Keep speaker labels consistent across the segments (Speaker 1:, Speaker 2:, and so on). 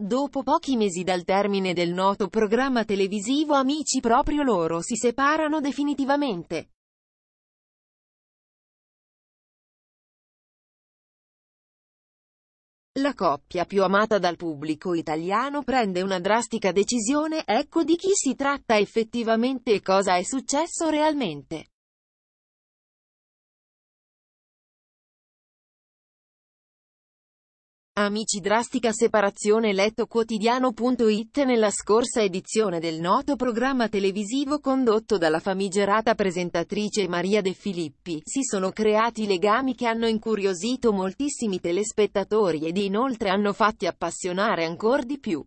Speaker 1: Dopo pochi mesi dal termine del noto programma televisivo Amici proprio loro si
Speaker 2: separano definitivamente. La coppia più amata dal pubblico
Speaker 1: italiano prende una drastica decisione, ecco di chi si tratta effettivamente e
Speaker 2: cosa è successo realmente. Amici drastica separazione
Speaker 1: letto quotidiano.it Nella scorsa edizione del noto programma televisivo condotto dalla famigerata presentatrice Maria De Filippi, si sono creati legami che
Speaker 2: hanno incuriosito moltissimi telespettatori ed inoltre hanno fatti appassionare ancora di più.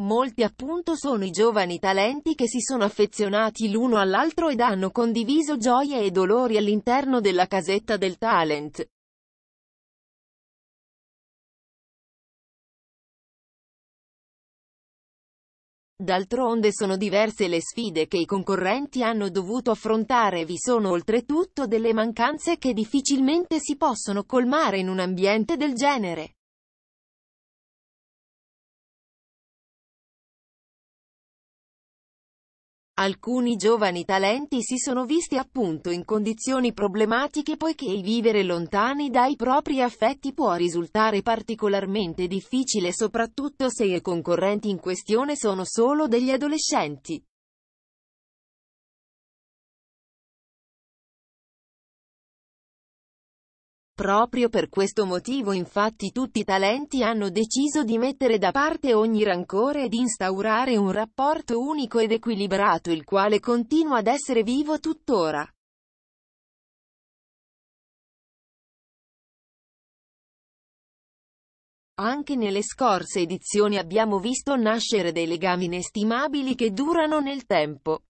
Speaker 2: Molti appunto sono i giovani talenti che si sono
Speaker 1: affezionati l'uno all'altro ed hanno condiviso gioie e dolori all'interno della casetta
Speaker 2: del talent. D'altronde sono diverse le sfide
Speaker 1: che i concorrenti hanno dovuto affrontare e vi sono oltretutto delle mancanze che
Speaker 2: difficilmente si possono colmare in un ambiente del genere. Alcuni giovani talenti si sono visti appunto in condizioni problematiche poiché
Speaker 1: vivere lontani dai propri affetti può risultare particolarmente difficile
Speaker 2: soprattutto se i concorrenti in questione sono solo degli adolescenti. Proprio per questo motivo infatti tutti i talenti hanno deciso
Speaker 1: di mettere da parte ogni rancore ed instaurare un rapporto unico ed equilibrato
Speaker 2: il quale continua ad essere vivo tuttora. Anche nelle scorse edizioni abbiamo visto nascere dei legami inestimabili che durano nel tempo.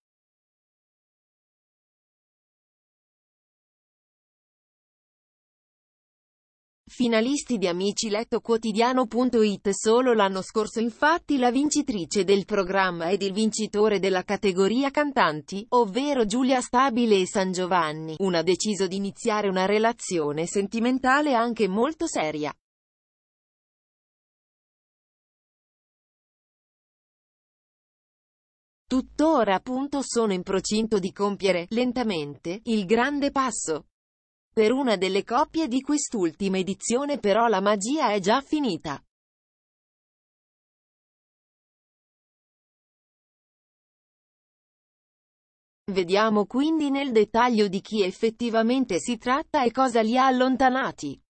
Speaker 2: finalisti di Amici Letto Quotidiano.it.
Speaker 1: Solo l'anno scorso infatti la vincitrice del programma ed il vincitore della categoria cantanti, ovvero Giulia Stabile e San Giovanni, una ha deciso di iniziare una
Speaker 2: relazione sentimentale anche molto seria. Tuttora appunto sono in procinto di compiere, lentamente, il grande passo. Per una delle coppie di quest'ultima edizione però la magia è già finita. Vediamo quindi nel dettaglio di chi effettivamente si tratta e cosa li ha allontanati.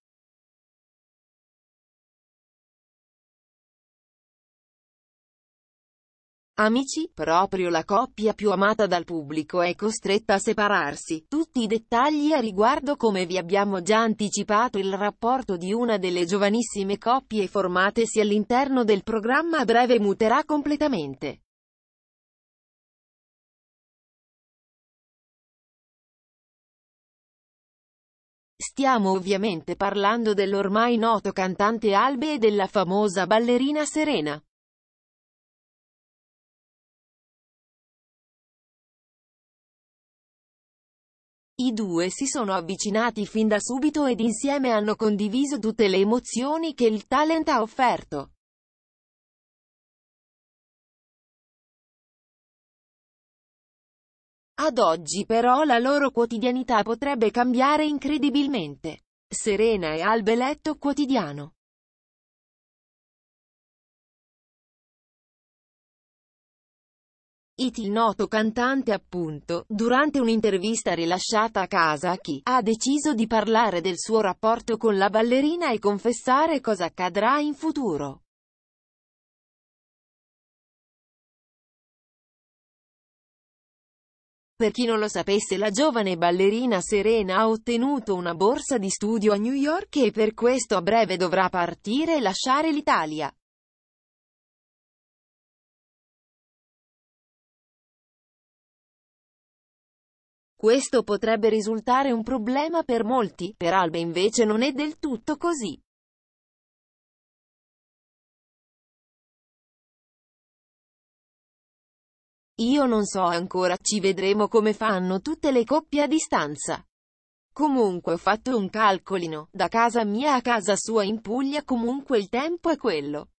Speaker 2: Amici, proprio la coppia più
Speaker 1: amata dal pubblico è costretta a separarsi. Tutti i dettagli a riguardo come vi abbiamo già anticipato il rapporto di una delle giovanissime coppie formatesi all'interno
Speaker 2: del programma a breve muterà completamente. Stiamo ovviamente parlando dell'ormai noto cantante Albe e della famosa ballerina Serena. I due si sono avvicinati fin da subito ed insieme hanno condiviso tutte le emozioni che il talent ha offerto. Ad oggi però la loro quotidianità potrebbe cambiare incredibilmente. Serena e Albeletto quotidiano. It il noto cantante appunto, durante un'intervista rilasciata a Kazaki, ha deciso di parlare del suo rapporto con la ballerina e confessare cosa accadrà in futuro. Per chi non lo sapesse la giovane ballerina Serena ha ottenuto una borsa di studio a New York e per questo a breve dovrà partire e lasciare l'Italia. Questo potrebbe risultare un problema per molti, per Albe invece non è del tutto così. Io non so ancora, ci vedremo come fanno tutte le coppie a distanza. Comunque ho fatto un calcolino, da casa mia a casa sua in Puglia comunque il tempo è quello.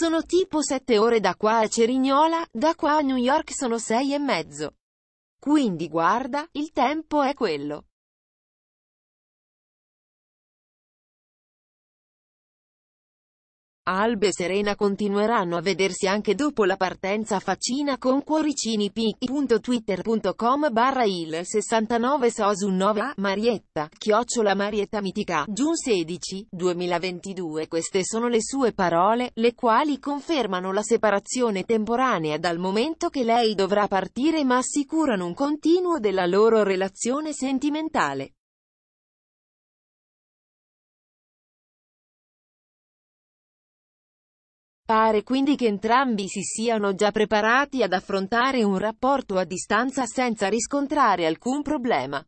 Speaker 2: Sono tipo 7 ore da qua a Cerignola, da qua a New York sono 6 e mezzo. Quindi guarda, il tempo è quello. Albe e Serena continueranno a vedersi anche dopo la partenza faccina con cuoricini
Speaker 1: p.twitter.com barra il 69 sosu 9 a Marietta, chiocciola Marietta Mitica, giun 16, 2022 queste sono le sue parole, le quali confermano la separazione temporanea dal momento che lei dovrà
Speaker 2: partire ma assicurano un continuo della loro relazione sentimentale. Pare quindi che entrambi si siano già preparati ad affrontare un rapporto a distanza senza riscontrare alcun problema.